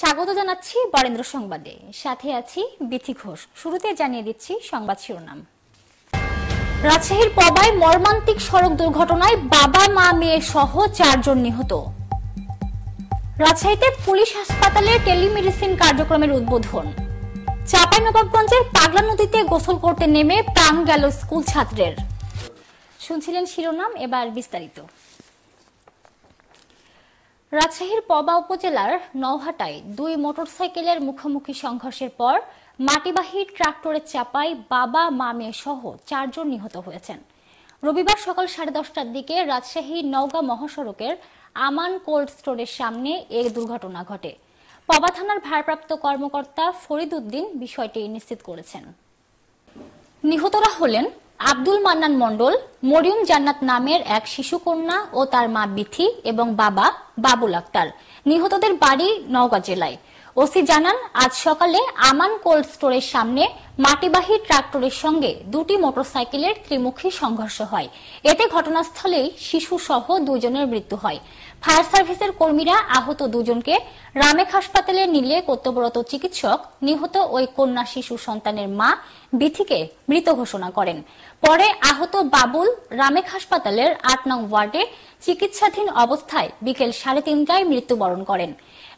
স্বাগত জানাচ্ছি বরেন্দ্র সংবাদে সাথে আছি বিথি ঘোষ শুরুতে জানিয়ে দিচ্ছি সংবাদ শিরোনাম রাজশাহীর পবায় মর্মান্তিক সড়ক দুর্ঘটনায় বাবা মা মেয়ে সহ চারজন নিহত রাজশাহীতে পুলিশ হাসপাতালে টেলিমেডিসিন কার্যক্রমের উদ্বোধন চাঁপাইনবাবগঞ্জের পাগলা নদীতে গোসল করতে নেমে প্রাণ গেল স্কুল ছাত্রের শুনছিলেন শিরোনাম এবার বিস্তারিত রাজশাহীর পবা উপজেলার নওহাটায় দুই মোটরসাইকেলের মুখোমুখি সংঘর্ষের পর মাটিবাহী ট্রাক্টরের চাপায় বাবা মামে সহ চারজন নিহত হয়েছেন রবিবার সকাল সাড়ে দশটার দিকে রাজশাহী নওগাঁ মহাসড়কের আমান কোল্ড স্টোরের সামনে এ দুর্ঘটনা ঘটে পবা থানার ভারপ্রাপ্ত কর্মকর্তা ফরিদ উদ্দিন বিষয়টি নিশ্চিত করেছেন নিহতরা হলেন আব্দুল মান্নান মন্ডল মরিয়ম জান্নাত নামের এক শিশুকন্যা ও তার মা বিথি এবং বাবা বাবুল আক্তার নিহতদের বাড়ি নওগাঁ জেলায় ওসি জানান আজ সকালে আমান কোল্ড স্টোরের সামনে মাটিবাহী ট্রাক্টরের সঙ্গে দুটি মোটরসাইকেলের ত্রিমুখী সংঘর্ষ হয় এতে ঘটনাস্থলেই শিশু সহ দুজনের মৃত্যু হয় ফায়ার সার্ভিসের কর্মীরা আহত দুজনকে রামেক হাসপাতালে নিলে কর্তব্যরত চিকিৎসক নিহত ওই কন্যা শিশু সন্তানের মা বিথিকে মৃত ঘোষণা করেন পরে আহত বাবুল রামেক হাসপাতালের আট নং ওয়ার্ডে চিকিৎসাধীন অবস্থায় বিকেল সাড়ে তিনটায় মৃত্যুবরণ করেন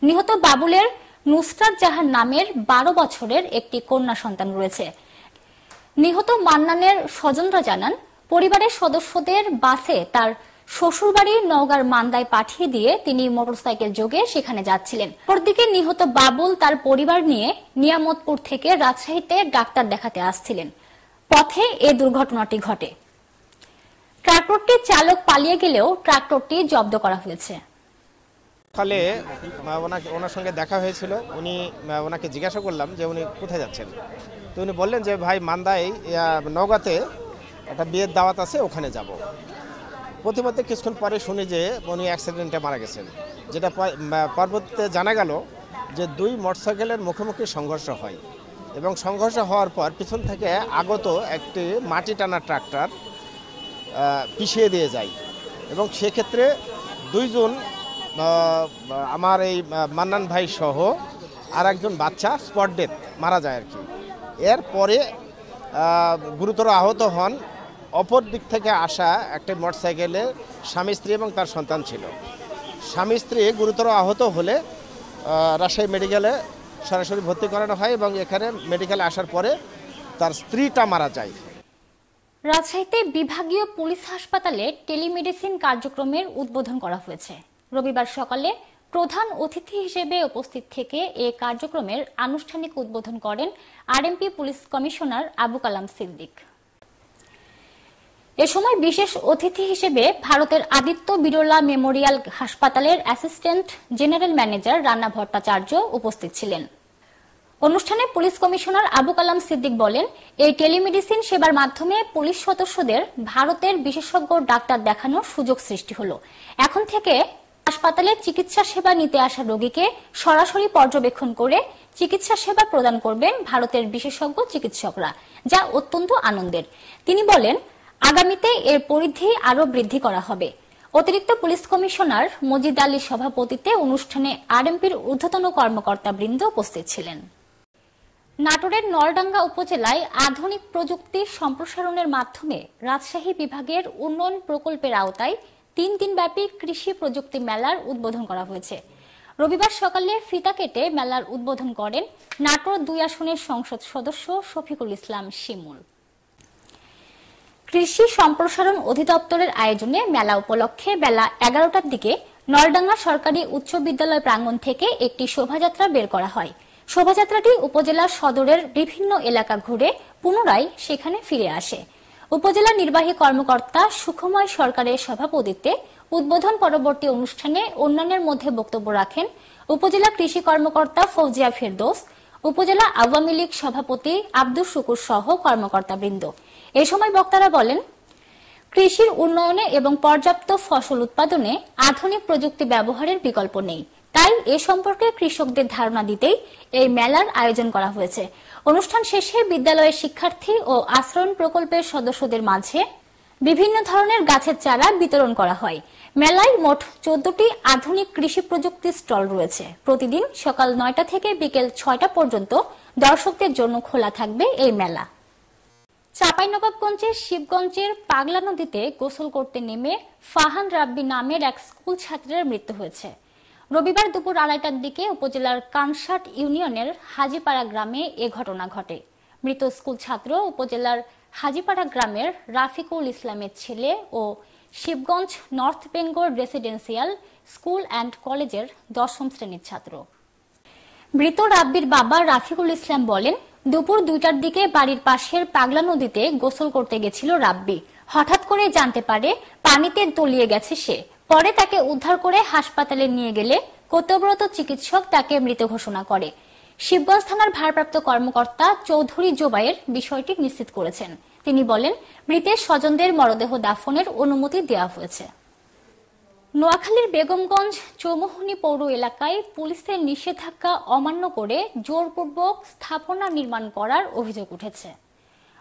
নিহত বাবুলের নুসরাত জাহান নামের বারো বছরের একটি কন্যা সন্তান রয়েছে নিহত মান্নানের স্বজনরা জানান পরিবারের সদস্যদের বাসে তার শ্বশুরবাড়ি নওগাঁর মান্দায় পাঠিয়ে দিয়ে তিনি মোটরসাইকেল যোগে সেখানে যাচ্ছিলেন অপরদিকে নিহত বাবুল তার পরিবার নিয়ে নিয়ামতপুর থেকে রাজশাহীতে ডাক্তার দেখাতে আসছিলেন পথে এ দুর্ঘটনাটি ঘটে ট্রাক্টরটির চালক পালিয়ে গেলেও ট্রাক্টরটি জব্দ করা হয়েছে কর্মস্থলে ওনাকে ওনার সঙ্গে দেখা হয়েছিল উনি ওনাকে জিজ্ঞাসা করলাম যে উনি কোথায় যাচ্ছেন তো উনি বললেন যে ভাই মান্দাই নওগাঁতে একটা বিয়ের দাওয়াত আছে ওখানে যাব। প্রতিমধ্যে কিছুক্ষণ পরে শুনি যে উনি অ্যাক্সিডেন্টে মারা গেছেন যেটা পরবর্তীতে জানা গেল যে দুই মোটরসাইকেলের মুখোমুখি সংঘর্ষ হয় এবং সংঘর্ষ হওয়ার পর পিছন থেকে আগত একটি মাটি টানা ট্রাক্টর পিছিয়ে দিয়ে যায় এবং সেক্ষেত্রে দুইজন আমার এই মান্নান ভাই সহ আর একজন বাচ্চা স্পট ডেথ মারা যায় আর কি এরপরে গুরুতর আহত হন অপর দিক থেকে আসা একটি মোটরসাইকেলে স্বামী স্ত্রী এবং তার সন্তান ছিল স্বামী স্ত্রী গুরুতর আহত হলে রাজশাহী মেডিকেলে সরাসরি ভর্তি করানো হয় এবং এখানে মেডিকেলে আসার পরে তার স্ত্রীটা মারা যায় রাজশাহীতে বিভাগীয় পুলিশ হাসপাতালে টেলিমেডিসিন কার্যক্রমের উদ্বোধন করা হয়েছে রবিবার সকালে প্রধান অতিথি হিসেবে উপস্থিত থেকে এ কার্যক্রমের আনুষ্ঠানিক উদ্বোধন করেন RMP police commissioner Abu Kalam Siddique এ সময় বিশেষ অতিথি হিসেবে ভারতের আদিত্য বিরলা মেমোরিয়াল হাসপাতালের assistant general manager Rana Bhattacharya উপস্থিত ছিলেন অনুষ্ঠানে পুলিশ কমিশনার আবু কালাম সিদ্দিক বলেন এই টেলিমেডিসিন সেবার মাধ্যমে পুলিশ সদস্যদের ভারতের বিশেষজ্ঞ ডাক্তার দেখানোর সুযোগ সৃষ্টি হল এখন থেকে হাসপাতালে চিকিৎসা সেবা নিতে আসা রোগীকে সরাসরি পর্যবেক্ষণ করে চিকিৎসা সেবা প্রদান করবেন ভারতের বিশেষজ্ঞ চিকিৎসকরা যা অত্যন্ত আনন্দের তিনি বলেন আগামীতে এর পরিধি আরো বৃদ্ধি করা হবে অতিরিক্ত পুলিশ কমিশনার মজিদ আলীর সভাপতিতে অনুষ্ঠানে আরএমপির ঊর্ধ্বতন কর্মকর্তা বৃন্দ উপস্থিত ছিলেন নাটোরের নলডাঙ্গা উপজেলায় আধুনিক প্রযুক্তি সম্প্রসারণের মাধ্যমে রাজশাহী বিভাগের উন্নয়ন প্রকল্পের আওতায় তিন দিনব্যাপী কৃষি প্রযুক্তি মেলার উদ্বোধন করা হয়েছে রবিবার সকালে ফিতা কেটে মেলার উদ্বোধন করেন নাটোর দুই আসনের সংসদ সদস্য শফিকুল ইসলাম শিমুল কৃষি সম্প্রসারণ অধিদপ্তরের আয়োজনে মেলা উপলক্ষে বেলা এগারোটার দিকে নলডাঙ্গা সরকারি উচ্চ বিদ্যালয় প্রাঙ্গণ থেকে একটি শোভাযাত্রা বের করা হয় শোভাযাত্রাটি উপজেলা সদরের বিভিন্ন এলাকা ঘুরে পুনরায় সেখানে ফিরে আসে উপজেলা নির্বাহী কর্মকর্তা সুখময় সরকারের সভাপতিত্বে উদ্বোধন পরবর্তী অনুষ্ঠানে অন্যান্যের মধ্যে বক্তব্য রাখেন উপজেলা কৃষি কর্মকর্তা ফৌজিয়া ফেরদোস উপজেলা আওয়ামী লীগ সভাপতি আব্দুল শুকুর সহ কর্মকর্তাবৃন্দ এ সময় বক্তারা বলেন কৃষির উন্নয়নে এবং পর্যাপ্ত ফসল উৎপাদনে আধুনিক প্রযুক্তি ব্যবহারের বিকল্প নেই তাই এ সম্পর্কে কৃষকদের ধারণা দিতেই এই মেলার আয়োজন করা হয়েছে অনুষ্ঠান শেষে বিদ্যালয়ের শিক্ষার্থী ও আশ্রয়ণ প্রকল্পের সদস্যদের মাঝে বিভিন্ন ধরনের গাছের চারা বিতরণ করা হয় মেলায় মোট চোদ্দটি আধুনিক কৃষি প্রযুক্তি স্টল রয়েছে প্রতিদিন সকাল নয়টা থেকে বিকেল ছয়টা পর্যন্ত দর্শকদের জন্য খোলা থাকবে এই মেলা চাঁপাইনবাবগঞ্জের শিবগঞ্জের পাগলা নদীতে গোসল করতে নেমে ফাহান রাব্বি নামের এক স্কুল ছাত্রের মৃত্যু হয়েছে রবিবার দুপুর আড়াইটার দিকে উপজেলার কানসাট ইউনিয়নের হাজিপাড়া গ্রামে এ ঘটনা ঘটে মৃত স্কুল ছাত্র উপজেলার হাজিপাড়া গ্রামের রাফিকুল ইসলামের ছেলে ও Shibganj north Bengal residential school and কলেজের দশম শ্রেণীর ছাত্র মৃত রাব্বির বাবা রাফিকুল ইসলাম বলেন দুপুর দুইটার দিকে বাড়ির পাশের পাগলা নদীতে গোসল করতে গেছিল রাব্বি হঠাৎ করে জানতে পারে পানিতে তলিয়ে গেছে সে পরে তাকে উদ্ধার করে হাসপাতালে নিয়ে গেলে কর্তব্যরত চিকিৎসক তাকে মৃত ঘোষণা করে শিবগঞ্জ থানার ভারপ্রাপ্ত কর্মকর্তা চৌধুরী জোবাইয়ের বিষয়টি নিশ্চিত করেছেন তিনি বলেন মৃতের স্বজনদের মরদেহ দাফনের অনুমতি দেওয়া হয়েছে নোয়াখালীর বেগমগঞ্জ চৌমোহনি পৌর এলাকায় পুলিশের নিষেধাজ্ঞা অমান্য করে জোরপূর্বক স্থাপনা নির্মাণ করার অভিযোগ উঠেছে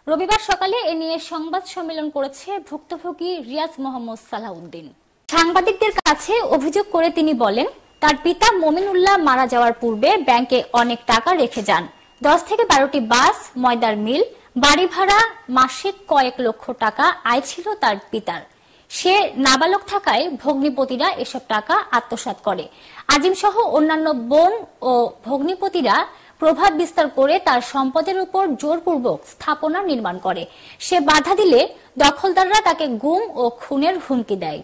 রবিবার সকালে এ নিয়ে সংবাদ সম্মেলন করেছে ভুক্তভোগী রিয়াজ মোহাম্মদ সালাউদ্দিন সাংবাদিকদের কাছে অভিযোগ করে তিনি বলেন তার পিতা উল্লাহ মারা যাওয়ার পূর্বে ব্যাংকে অনেক টাকা রেখে যান দশ থেকে বারোটি বাস ময়দার মিল বাড়ি ভাড়া মাসিক কয়েক লক্ষ টাকা আয় ছিল তার পিতার সে নাবালক থাকায় ভগ্নিপতিরা এসব টাকা আত্মসাত করে আজিম সহ অন্যান্য বোন ও ভগ্নিপতিরা প্রভাব বিস্তার করে তার সম্পদের উপর জোরপূর্বক স্থাপনা নির্মাণ করে সে বাধা দিলে দখলদাররা তাকে গুম ও খুনের হুমকি দেয়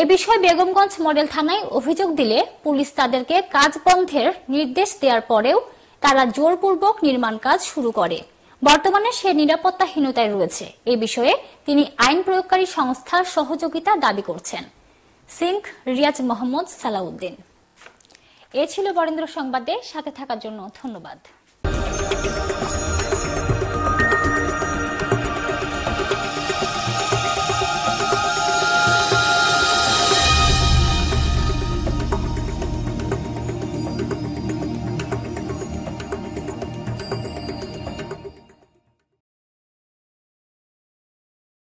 এ বিষয়ে বেগমগঞ্জ মডেল থানায় অভিযোগ দিলে পুলিশ তাদেরকে কাজ বন্ধের নির্দেশ দেওয়ার পরেও তারা জোরপূর্বক নির্মাণ কাজ শুরু করে বর্তমানে সে নিরাপত্তাহীনতায় রয়েছে এ বিষয়ে তিনি আইন প্রয়োগকারী সংস্থার সহযোগিতা দাবি করছেন সিংক রিয়াজ মোহাম্মদ সালাউদ্দিন এ ছিল বরেন্দ্র সংবাদে সাথে থাকার জন্য ধন্যবাদ